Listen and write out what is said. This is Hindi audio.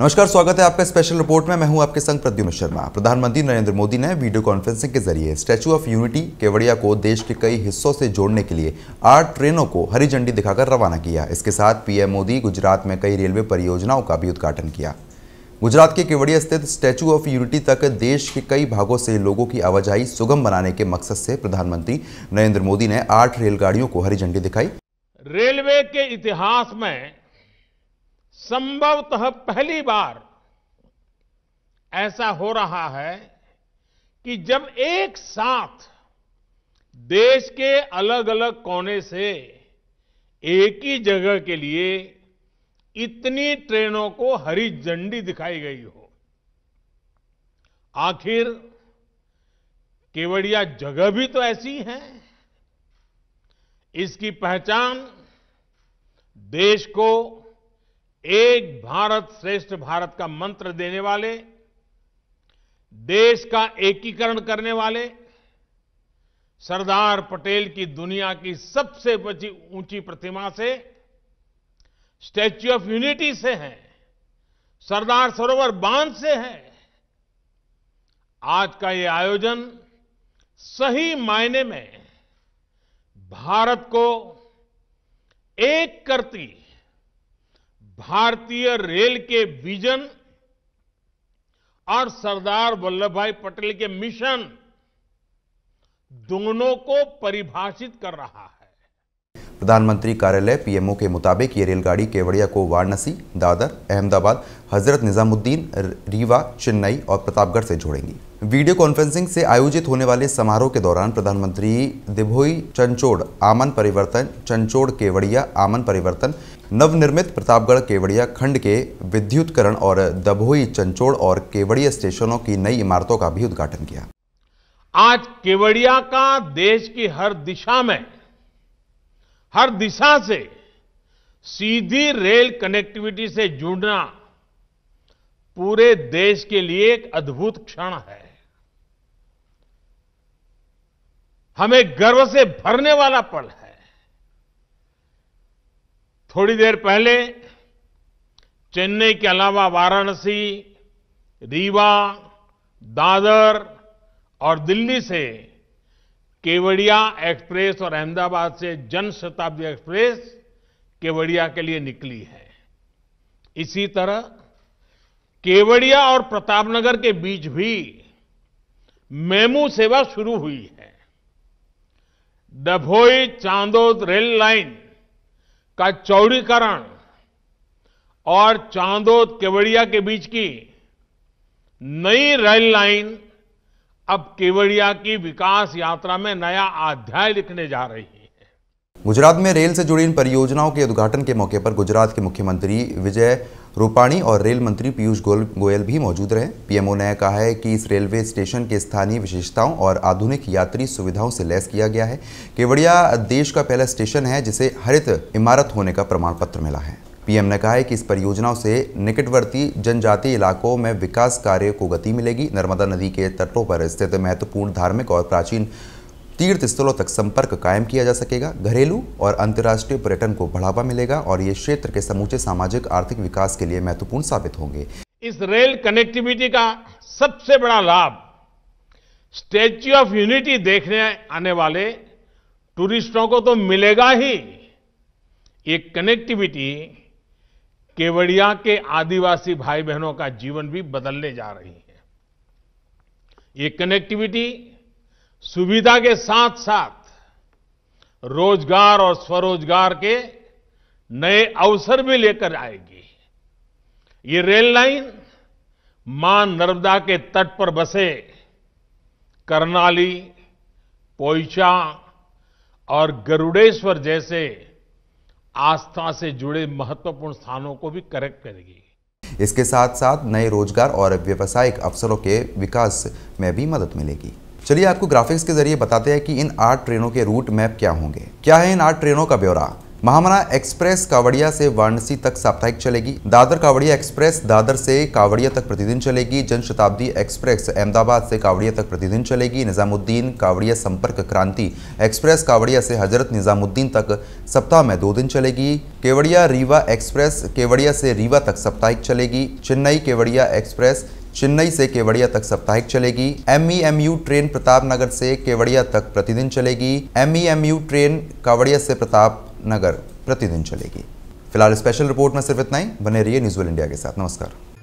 नमस्कार स्वागत है आपका स्पेशल रिपोर्ट में मैं हूं आपके संग प्रद्युम शर्मा प्रधानमंत्री नरेंद्र मोदी ने वीडियो कॉन्फ्रेंसिंग के जरिए स्टैचू ऑफ यूनिटी केवड़िया को देश के कई हिस्सों से जोड़ने के लिए आठ ट्रेनों को हरी झंडी दिखाकर रवाना किया इसके साथ पीएम मोदी गुजरात में कई रेलवे परियोजनाओं का भी उद्घाटन किया गुजरात के केवड़िया स्थित स्टैचू ऑफ यूनिटी तक देश के कई भागों से लोगों की आवाजाही सुगम बनाने के मकसद से प्रधानमंत्री नरेंद्र मोदी ने आठ रेलगाड़ियों को हरी झंडी दिखाई रेलवे के इतिहास में संभवतः पहली बार ऐसा हो रहा है कि जब एक साथ देश के अलग अलग कोने से एक ही जगह के लिए इतनी ट्रेनों को हरी झंडी दिखाई गई हो आखिर केवड़िया जगह भी तो ऐसी है इसकी पहचान देश को एक भारत श्रेष्ठ भारत का मंत्र देने वाले देश का एकीकरण करने वाले सरदार पटेल की दुनिया की सबसे बची ऊंची प्रतिमा से स्टैच्यू ऑफ यूनिटी से है सरदार सरोवर बांध से है आज का ये आयोजन सही मायने में भारत को एक करती भारतीय रेल के विजन और सरदार वल्लभ भाई पटेल के मिशन दोनों को परिभाषित कर रहा है प्रधानमंत्री कार्यालय पीएमओ के मुताबिक ये रेलगाड़ी केवड़िया को वाराणसी दादर अहमदाबाद हजरत निजामुद्दीन रीवा चेन्नई और प्रतापगढ़ से जोड़ेंगी वीडियो कॉन्फ्रेंसिंग से आयोजित होने वाले समारोह के दौरान प्रधानमंत्री दिभोई चंचोड़ आमन परिवर्तन चंचोड़ केवड़िया आमन परिवर्तन नवनिर्मित प्रतापगढ़ केवड़िया खंड के विद्युतकरण और दभोई चंचोड़ और केवड़िया स्टेशनों की नई इमारतों का भी उद्घाटन किया आज केवड़िया का देश की हर दिशा में हर दिशा से सीधी रेल कनेक्टिविटी से जुड़ना पूरे देश के लिए एक अद्भुत क्षण है हमें गर्व से भरने वाला पल है थोड़ी देर पहले चेन्नई के अलावा वाराणसी रीवा दादर और दिल्ली से केवड़िया एक्सप्रेस और अहमदाबाद से जन शताब्दी एक्सप्रेस केवड़िया के लिए निकली है इसी तरह केवड़िया और प्रतापनगर के बीच भी मेमू सेवा शुरू हुई है डभोई चांदोद रेल लाइन का चौड़ीकरण और चांदोद केवड़िया के बीच की नई रेल लाइन अब केवड़िया की विकास यात्रा में नया अध्याय लिखने जा रही है गुजरात में रेल से जुड़ी इन परियोजनाओं के उद्घाटन के मौके पर गुजरात के मुख्यमंत्री विजय रूपाणी और रेल मंत्री पीयूष गोयल भी मौजूद रहे पीएमओ ने कहा है कि इस रेलवे स्टेशन के स्थानीय विशेषताओं और आधुनिक यात्री सुविधाओं से लैस किया गया है केवड़िया देश का पहला स्टेशन है जिसे हरित इमारत होने का प्रमाण पत्र मिला है पीएम ने कहा है कि इस परियोजनाओं से निकटवर्ती जनजातीय इलाकों में विकास कार्य को गति मिलेगी नर्मदा नदी के तटों पर स्थित महत्वपूर्ण धार्मिक और प्राचीन तीर्थ स्थलों तक संपर्क कायम किया जा सकेगा घरेलू और अंतर्राष्ट्रीय पर्यटन को बढ़ावा मिलेगा और ये क्षेत्र के समूचे सामाजिक आर्थिक विकास के लिए महत्वपूर्ण साबित होंगे इस रेल कनेक्टिविटी का सबसे बड़ा लाभ स्टेच्यू ऑफ यूनिटी देखने आने वाले टूरिस्टों को तो मिलेगा ही ये कनेक्टिविटी केवड़िया के आदिवासी भाई बहनों का जीवन भी बदलने जा रही है ये कनेक्टिविटी सुविधा के साथ साथ रोजगार और स्वरोजगार के नए अवसर भी लेकर आएगी ये रेल लाइन मां नर्मदा के तट पर बसे करनाली पोईचा और गरुडेश्वर जैसे आस्था से जुड़े महत्वपूर्ण स्थानों को भी करेक्ट करेगी इसके साथ साथ नए रोजगार और व्यावसायिक अवसरों के विकास में भी मदद मिलेगी चलिए आपको ग्राफिक्स के जरिए बताते हैं कि इन आठ ट्रेनों के रूट मैप क्या होंगे क्या है इन आठ ट्रेनों का ब्यौरा महामना एक्सप्रेस कावड़िया से वाराणसी तक साप्ताहिक चलेगी दादर कावड़िया एक्सप्रेस दादर से कावड़िया तक प्रतिदिन चलेगी जन शताब्दी एक्सप्रेस अहमदाबाद से कावड़िया तक प्रतिदिन चलेगी निजामुद्दीन कावड़िया संपर्क क्रांति एक्सप्रेस कावड़िया से हजरत निजामुद्दीन तक सप्ताह में दो दिन चलेगी केवड़िया रीवा एक्सप्रेस केवड़िया से रीवा तक साप्ताहिक चलेगी चेन्नई केवड़िया एक्सप्रेस चेन्नई से केवड़िया तक साप्ताहिक चलेगी MEMU e train Pratap Nagar से केवड़िया तक प्रतिदिन चलेगी एमईएमयू e ट्रेन कावड़िया से प्रताप नगर प्रतिदिन चलेगी फिलहाल स्पेशल रिपोर्ट में सिर्फ इतना ही बने रहिए न्यूज़ इंडिया के साथ नमस्कार